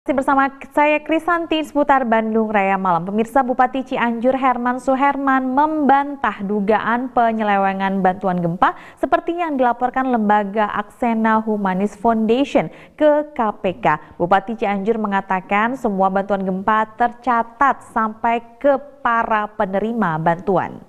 Masih bersama saya Krisanti seputar Bandung Raya Malam. Pemirsa Bupati Cianjur Herman Suherman membantah dugaan penyelewengan bantuan gempa seperti yang dilaporkan lembaga Aksena Humanis Foundation ke KPK. Bupati Cianjur mengatakan semua bantuan gempa tercatat sampai ke para penerima bantuan.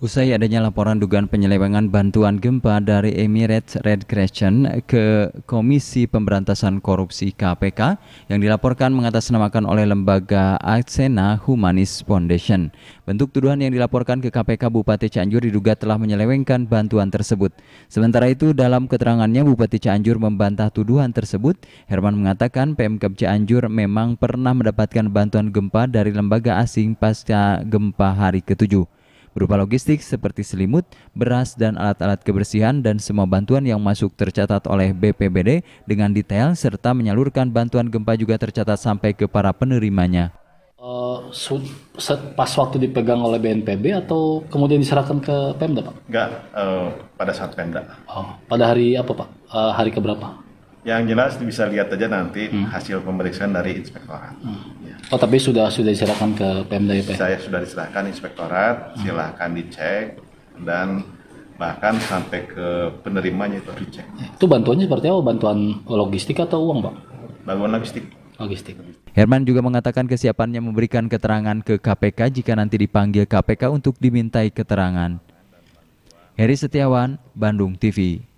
Usai adanya laporan dugaan penyelewengan bantuan gempa dari Emirates Red Crescent ke Komisi Pemberantasan Korupsi KPK yang dilaporkan mengatasnamakan oleh lembaga Aksena Humanis Foundation. Bentuk tuduhan yang dilaporkan ke KPK Bupati Cianjur diduga telah menyelewengkan bantuan tersebut. Sementara itu dalam keterangannya Bupati Cianjur membantah tuduhan tersebut. Herman mengatakan Pemkab Cianjur memang pernah mendapatkan bantuan gempa dari lembaga asing pasca gempa hari ketujuh berupa logistik seperti selimut, beras, dan alat-alat kebersihan dan semua bantuan yang masuk tercatat oleh BPBD dengan detail serta menyalurkan bantuan gempa juga tercatat sampai ke para penerimanya. Uh, pas waktu dipegang oleh BNPB atau kemudian diserahkan ke Pemda Pak? Enggak, uh, pada saat Pemda. Oh, pada hari apa Pak? Uh, hari keberapa? Yang jelas bisa lihat aja nanti hmm. hasil pemeriksaan dari inspektorat. Hmm. Oh tapi sudah sudah diserahkan ke Pemda ya Pak? Saya sudah diserahkan Inspektorat, hmm. silahkan dicek dan bahkan sampai ke penerimanya itu dicek. Itu bantuannya seperti apa? Bantuan logistik atau uang Pak? Bantuan logistik. Logistik. Herman juga mengatakan kesiapannya memberikan keterangan ke KPK jika nanti dipanggil KPK untuk dimintai keterangan. Heri Setiawan, Bandung TV.